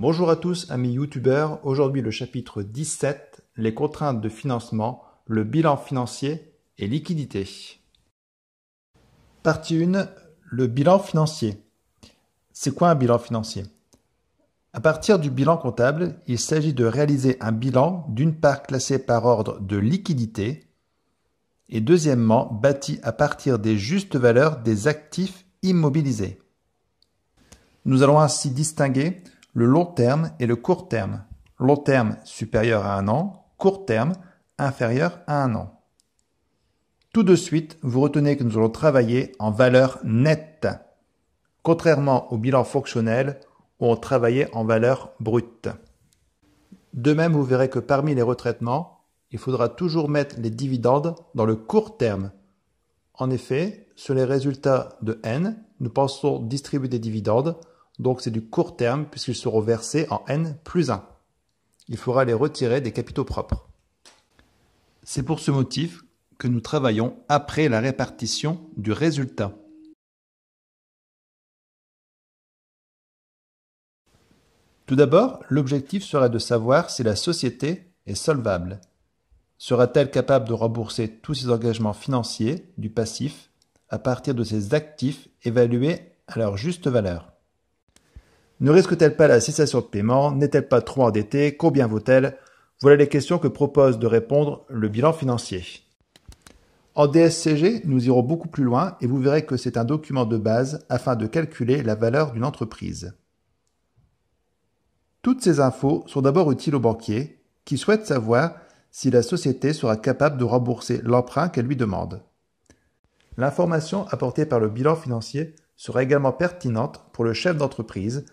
Bonjour à tous amis youtubeurs, aujourd'hui le chapitre 17, les contraintes de financement, le bilan financier et liquidité. Partie 1, le bilan financier. C'est quoi un bilan financier À partir du bilan comptable, il s'agit de réaliser un bilan d'une part classé par ordre de liquidité et deuxièmement bâti à partir des justes valeurs des actifs immobilisés. Nous allons ainsi distinguer le long terme et le court terme. Long terme supérieur à un an, court terme inférieur à un an. Tout de suite, vous retenez que nous allons travailler en valeur nette, contrairement au bilan fonctionnel où on travaillait en valeur brute. De même, vous verrez que parmi les retraitements, il faudra toujours mettre les dividendes dans le court terme. En effet, sur les résultats de N, nous pensons distribuer des dividendes donc c'est du court terme puisqu'ils seront versés en N plus 1. Il faudra les retirer des capitaux propres. C'est pour ce motif que nous travaillons après la répartition du résultat. Tout d'abord, l'objectif serait de savoir si la société est solvable. Sera-t-elle capable de rembourser tous ses engagements financiers du passif à partir de ses actifs évalués à leur juste valeur ne risque-t-elle pas la cessation de paiement N'est-elle pas trop endettée Combien vaut-elle Voilà les questions que propose de répondre le bilan financier. En DSCG, nous irons beaucoup plus loin et vous verrez que c'est un document de base afin de calculer la valeur d'une entreprise. Toutes ces infos sont d'abord utiles au banquiers qui souhaitent savoir si la société sera capable de rembourser l'emprunt qu'elle lui demande. L'information apportée par le bilan financier sera également pertinente pour le chef d'entreprise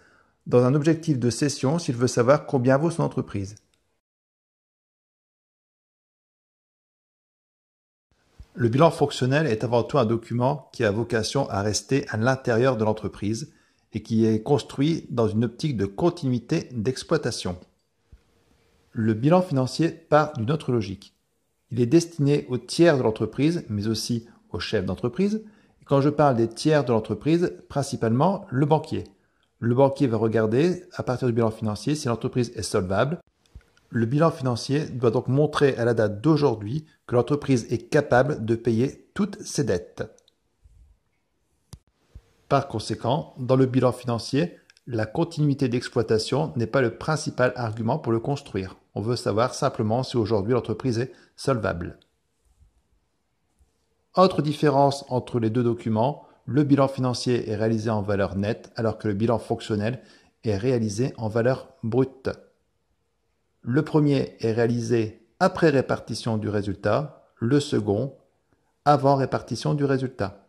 dans un objectif de cession s'il veut savoir combien vaut son entreprise. Le bilan fonctionnel est avant tout un document qui a vocation à rester à l'intérieur de l'entreprise et qui est construit dans une optique de continuité d'exploitation. Le bilan financier part d'une autre logique. Il est destiné aux tiers de l'entreprise, mais aussi aux chefs d'entreprise. Quand je parle des tiers de l'entreprise, principalement le banquier. Le banquier va regarder, à partir du bilan financier, si l'entreprise est solvable. Le bilan financier doit donc montrer à la date d'aujourd'hui que l'entreprise est capable de payer toutes ses dettes. Par conséquent, dans le bilan financier, la continuité d'exploitation n'est pas le principal argument pour le construire. On veut savoir simplement si aujourd'hui l'entreprise est solvable. Autre différence entre les deux documents, le bilan financier est réalisé en valeur nette alors que le bilan fonctionnel est réalisé en valeur brute. Le premier est réalisé après répartition du résultat, le second avant répartition du résultat.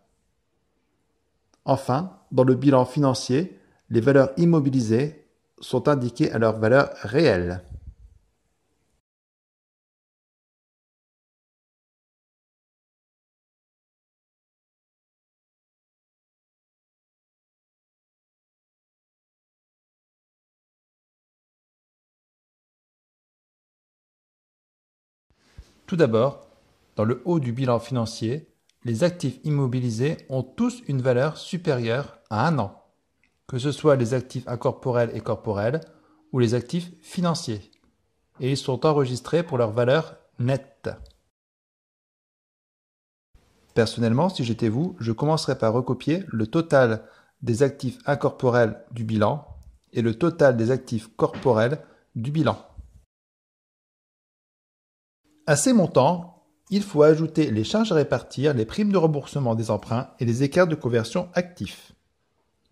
Enfin, dans le bilan financier, les valeurs immobilisées sont indiquées à leur valeur réelle. Tout d'abord, dans le haut du bilan financier, les actifs immobilisés ont tous une valeur supérieure à un an, que ce soit les actifs incorporels et corporels ou les actifs financiers, et ils sont enregistrés pour leur valeur nette. Personnellement, si j'étais vous, je commencerais par recopier le total des actifs incorporels du bilan et le total des actifs corporels du bilan. À ces montants, il faut ajouter les charges à répartir, les primes de remboursement des emprunts et les écarts de conversion actifs.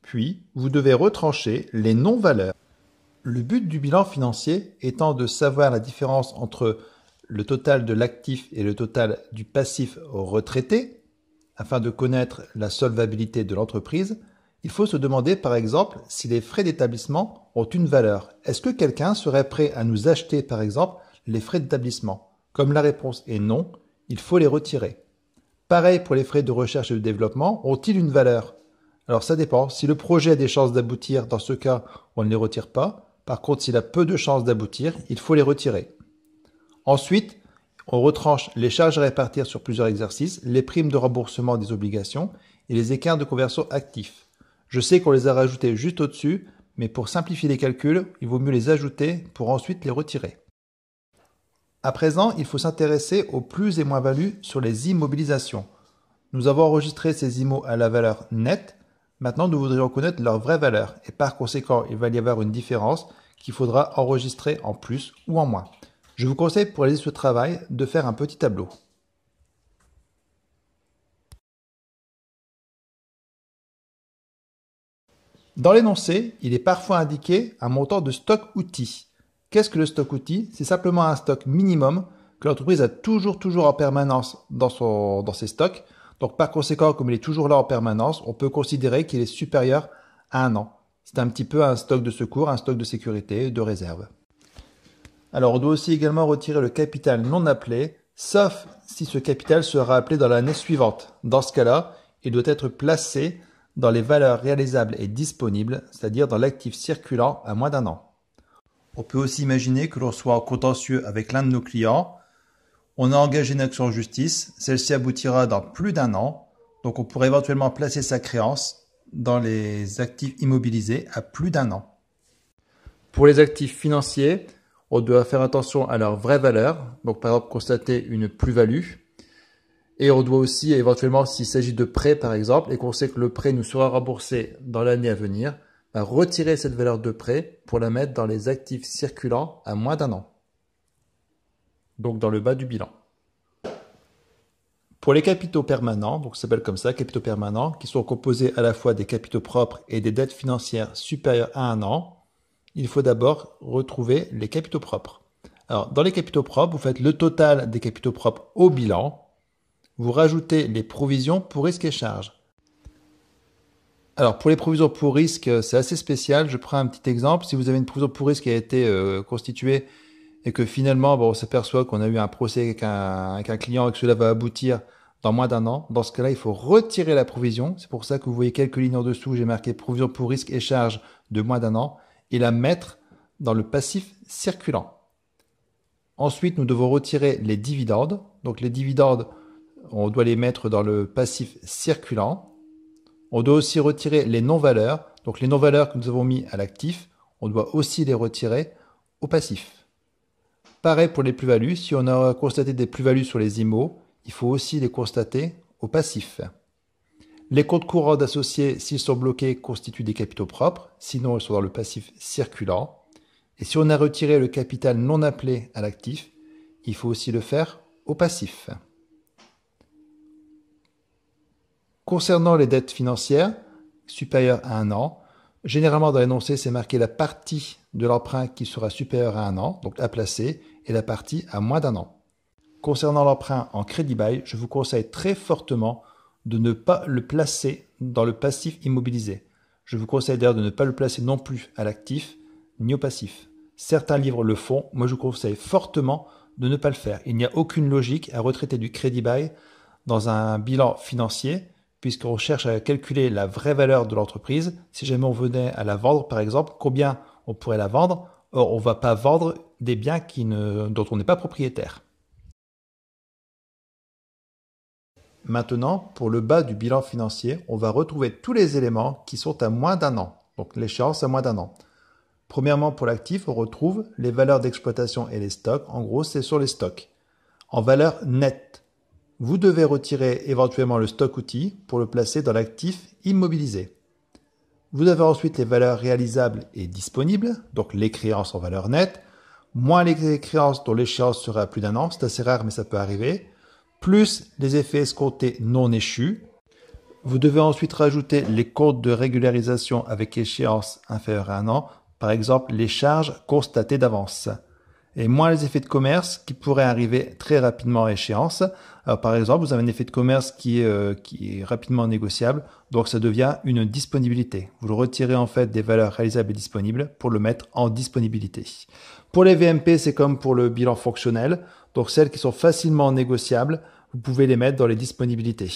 Puis, vous devez retrancher les non-valeurs. Le but du bilan financier étant de savoir la différence entre le total de l'actif et le total du passif retraité, afin de connaître la solvabilité de l'entreprise, il faut se demander par exemple si les frais d'établissement ont une valeur. Est-ce que quelqu'un serait prêt à nous acheter par exemple les frais d'établissement comme la réponse est non, il faut les retirer. Pareil pour les frais de recherche et de développement, ont-ils une valeur Alors ça dépend. Si le projet a des chances d'aboutir, dans ce cas, on ne les retire pas. Par contre, s'il a peu de chances d'aboutir, il faut les retirer. Ensuite, on retranche les charges à répartir sur plusieurs exercices, les primes de remboursement des obligations et les écarts de conversion actifs. Je sais qu'on les a rajoutés juste au-dessus, mais pour simplifier les calculs, il vaut mieux les ajouter pour ensuite les retirer. À présent, il faut s'intéresser aux plus et moins-values sur les immobilisations. Nous avons enregistré ces immo à la valeur nette. Maintenant, nous voudrions connaître leur vraie valeur et par conséquent, il va y avoir une différence qu'il faudra enregistrer en plus ou en moins. Je vous conseille pour réaliser ce travail de faire un petit tableau. Dans l'énoncé, il est parfois indiqué un montant de stock outil. Qu'est-ce que le stock outil C'est simplement un stock minimum que l'entreprise a toujours, toujours en permanence dans, son, dans ses stocks. Donc par conséquent, comme il est toujours là en permanence, on peut considérer qu'il est supérieur à un an. C'est un petit peu un stock de secours, un stock de sécurité, de réserve. Alors on doit aussi également retirer le capital non appelé, sauf si ce capital sera appelé dans l'année suivante. Dans ce cas-là, il doit être placé dans les valeurs réalisables et disponibles, c'est-à-dire dans l'actif circulant à moins d'un an. On peut aussi imaginer que l'on soit contentieux avec l'un de nos clients. On a engagé une action en justice, celle-ci aboutira dans plus d'un an, donc on pourrait éventuellement placer sa créance dans les actifs immobilisés à plus d'un an. Pour les actifs financiers, on doit faire attention à leur vraie valeur, donc par exemple constater une plus-value. Et on doit aussi éventuellement, s'il s'agit de prêts par exemple, et qu'on sait que le prêt nous sera remboursé dans l'année à venir, va retirer cette valeur de prêt pour la mettre dans les actifs circulants à moins d'un an. Donc dans le bas du bilan. Pour les capitaux permanents, donc ça s'appelle comme ça, capitaux permanents, qui sont composés à la fois des capitaux propres et des dettes financières supérieures à un an, il faut d'abord retrouver les capitaux propres. Alors, dans les capitaux propres, vous faites le total des capitaux propres au bilan, vous rajoutez les provisions pour risques et charges. Alors pour les provisions pour risque, euh, c'est assez spécial. Je prends un petit exemple. Si vous avez une provision pour risque qui a été euh, constituée et que finalement bon, on s'aperçoit qu'on a eu un procès avec un, avec un, client et que cela va aboutir dans moins d'un an, dans ce cas-là, il faut retirer la provision. C'est pour ça que vous voyez quelques lignes en dessous, j'ai marqué provision pour risque et charge de moins d'un an et la mettre dans le passif circulant. Ensuite, nous devons retirer les dividendes. Donc les dividendes, on doit les mettre dans le passif circulant. On doit aussi retirer les non-valeurs. Donc les non-valeurs que nous avons mis à l'actif, on doit aussi les retirer au passif. Pareil pour les plus-values. Si on a constaté des plus-values sur les IMO, il faut aussi les constater au passif. Les comptes courants d'associés, s'ils sont bloqués, constituent des capitaux propres. Sinon, ils sont dans le passif circulant. Et si on a retiré le capital non appelé à l'actif, il faut aussi le faire au passif. Concernant les dettes financières supérieures à un an, généralement dans l'énoncé, c'est marqué la partie de l'emprunt qui sera supérieure à un an, donc à placer, et la partie à moins d'un an. Concernant l'emprunt en crédit bail, je vous conseille très fortement de ne pas le placer dans le passif immobilisé. Je vous conseille d'ailleurs de ne pas le placer non plus à l'actif ni au passif. Certains livres le font, moi je vous conseille fortement de ne pas le faire. Il n'y a aucune logique à retraiter du crédit bail dans un bilan financier puisqu'on cherche à calculer la vraie valeur de l'entreprise. Si jamais on venait à la vendre, par exemple, combien on pourrait la vendre Or, on ne va pas vendre des biens dont on n'est pas propriétaire. Maintenant, pour le bas du bilan financier, on va retrouver tous les éléments qui sont à moins d'un an, donc l'échéance à moins d'un an. Premièrement, pour l'actif, on retrouve les valeurs d'exploitation et les stocks. En gros, c'est sur les stocks. En valeur nette, vous devez retirer éventuellement le stock outil pour le placer dans l'actif immobilisé. Vous avez ensuite les valeurs réalisables et disponibles, donc les créances en valeur nette, moins les créances dont l'échéance sera à plus d'un an, c'est assez rare mais ça peut arriver, plus les effets escomptés non échus. Vous devez ensuite rajouter les comptes de régularisation avec échéance inférieure à un an, par exemple les charges constatées d'avance et moins les effets de commerce qui pourraient arriver très rapidement à échéance. par exemple, vous avez un effet de commerce qui est, euh, qui est rapidement négociable, donc ça devient une disponibilité. Vous le retirez en fait des valeurs réalisables et disponibles pour le mettre en disponibilité. Pour les VMP, c'est comme pour le bilan fonctionnel, donc celles qui sont facilement négociables, vous pouvez les mettre dans les disponibilités.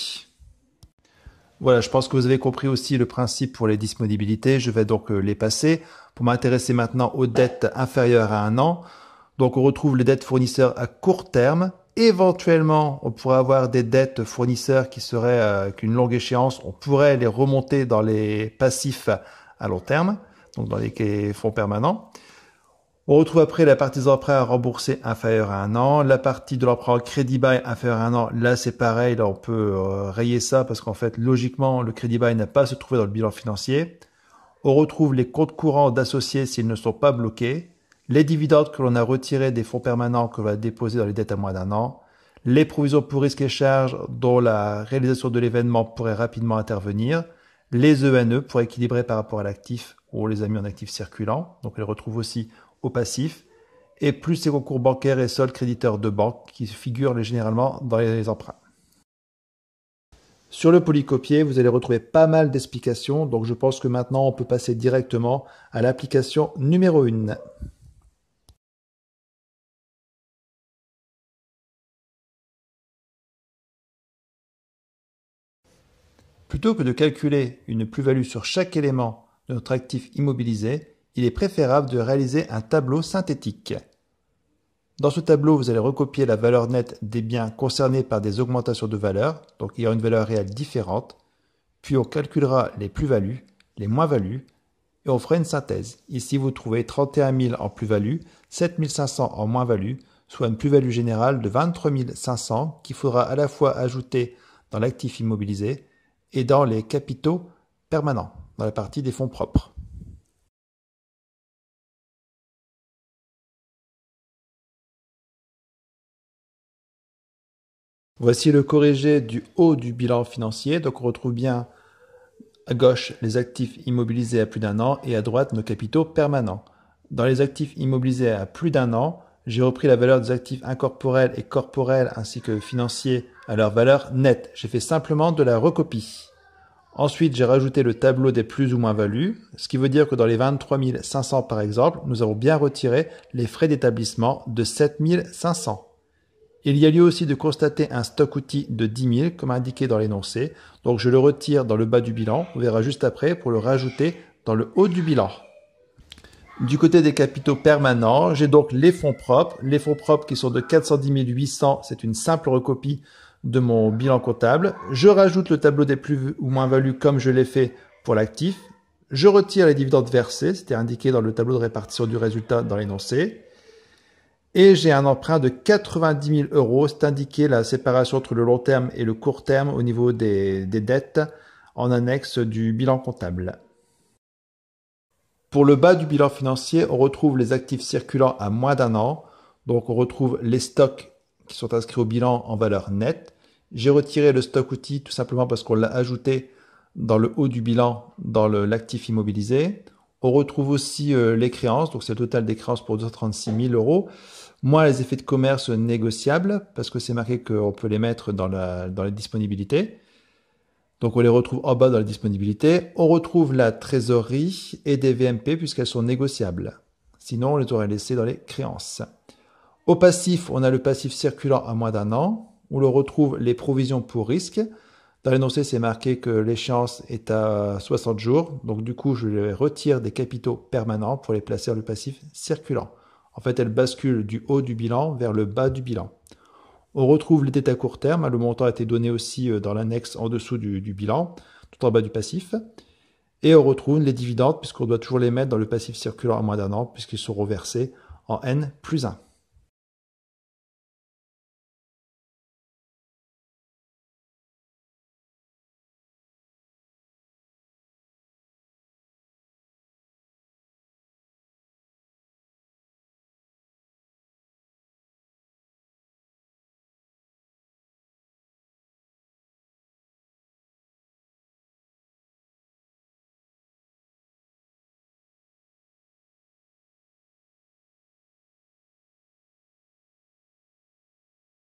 Voilà, je pense que vous avez compris aussi le principe pour les disponibilités. Je vais donc euh, les passer pour m'intéresser maintenant aux dettes inférieures à un an. Donc on retrouve les dettes fournisseurs à court terme. Éventuellement, on pourrait avoir des dettes fournisseurs qui seraient euh, avec qu'une longue échéance. On pourrait les remonter dans les passifs à long terme, donc dans les fonds permanents. On retrouve après la partie des emprunts rembourser inférieure à un an, la partie de l'emprunt crédit bail inférieur à un an. Là, c'est pareil, là on peut euh, rayer ça parce qu'en fait, logiquement, le crédit bail n'a pas se trouver dans le bilan financier. On retrouve les comptes courants d'associés s'ils ne sont pas bloqués les dividendes que l'on a retirés des fonds permanents que l'on a déposés dans les dettes à moins d'un an, les provisions pour risques et charges dont la réalisation de l'événement pourrait rapidement intervenir, les ENE e pour équilibrer par rapport à l'actif, on les a mis en actif circulant, donc on les retrouve aussi au passif, et plus les concours bancaires et sols créditeurs de banque qui figurent généralement dans les emprunts. Sur le polycopier, vous allez retrouver pas mal d'explications, donc je pense que maintenant on peut passer directement à l'application numéro 1. Plutôt que de calculer une plus-value sur chaque élément de notre actif immobilisé, il est préférable de réaliser un tableau synthétique. Dans ce tableau, vous allez recopier la valeur nette des biens concernés par des augmentations de valeur, donc il y aura une valeur réelle différente, puis on calculera les plus-values, les moins-values, et on fera une synthèse. Ici, vous trouvez 31 000 en plus-value, 7 500 en moins-value, soit une plus-value générale de 23 500 qu'il faudra à la fois ajouter dans l'actif immobilisé et dans les capitaux permanents, dans la partie des fonds propres. Voici le corrigé du haut du bilan financier. Donc on retrouve bien à gauche les actifs immobilisés à plus d'un an et à droite nos capitaux permanents. Dans les actifs immobilisés à plus d'un an, j'ai repris la valeur des actifs incorporels et corporels ainsi que financiers à leur valeur nette. J'ai fait simplement de la recopie. Ensuite, j'ai rajouté le tableau des plus ou moins values, ce qui veut dire que dans les 23 500 par exemple, nous avons bien retiré les frais d'établissement de 7 500. Il y a lieu aussi de constater un stock outil de 10 000 comme indiqué dans l'énoncé, donc je le retire dans le bas du bilan, on verra juste après pour le rajouter dans le haut du bilan. Du côté des capitaux permanents, j'ai donc les fonds propres, les fonds propres qui sont de 410 800, c'est une simple recopie de mon bilan comptable. Je rajoute le tableau des plus ou moins values comme je l'ai fait pour l'actif. Je retire les dividendes versés, c'était indiqué dans le tableau de répartition du résultat dans l'énoncé. Et j'ai un emprunt de 90 000 euros, c'est indiqué la séparation entre le long terme et le court terme au niveau des, des dettes en annexe du bilan comptable. Pour le bas du bilan financier, on retrouve les actifs circulants à moins d'un an. Donc on retrouve les stocks qui sont inscrits au bilan en valeur nette. J'ai retiré le stock outil tout simplement parce qu'on l'a ajouté dans le haut du bilan, dans l'actif immobilisé. On retrouve aussi euh, les créances, donc c'est le total des créances pour 236 000 euros, moins les effets de commerce négociables, parce que c'est marqué qu'on peut les mettre dans, la, dans les disponibilités. Donc on les retrouve en bas dans la disponibilité. On retrouve la trésorerie et des VMP puisqu'elles sont négociables. Sinon, on les aurait laissées dans les créances. Au passif, on a le passif circulant à moins d'un an. On le retrouve les provisions pour risque. Dans l'énoncé, c'est marqué que l'échéance est à 60 jours. Donc du coup, je les retire des capitaux permanents pour les placer dans le passif circulant. En fait, elles basculent du haut du bilan vers le bas du bilan. On retrouve les dettes à court terme, hein. le montant a été donné aussi euh, dans l'annexe en dessous du, bilan, tout en bas du passif. Et on retrouve les dividendes, puisqu'on doit toujours les mettre dans le passif circulant à moins d'un an, puisqu'ils sont reversés en N plus 1.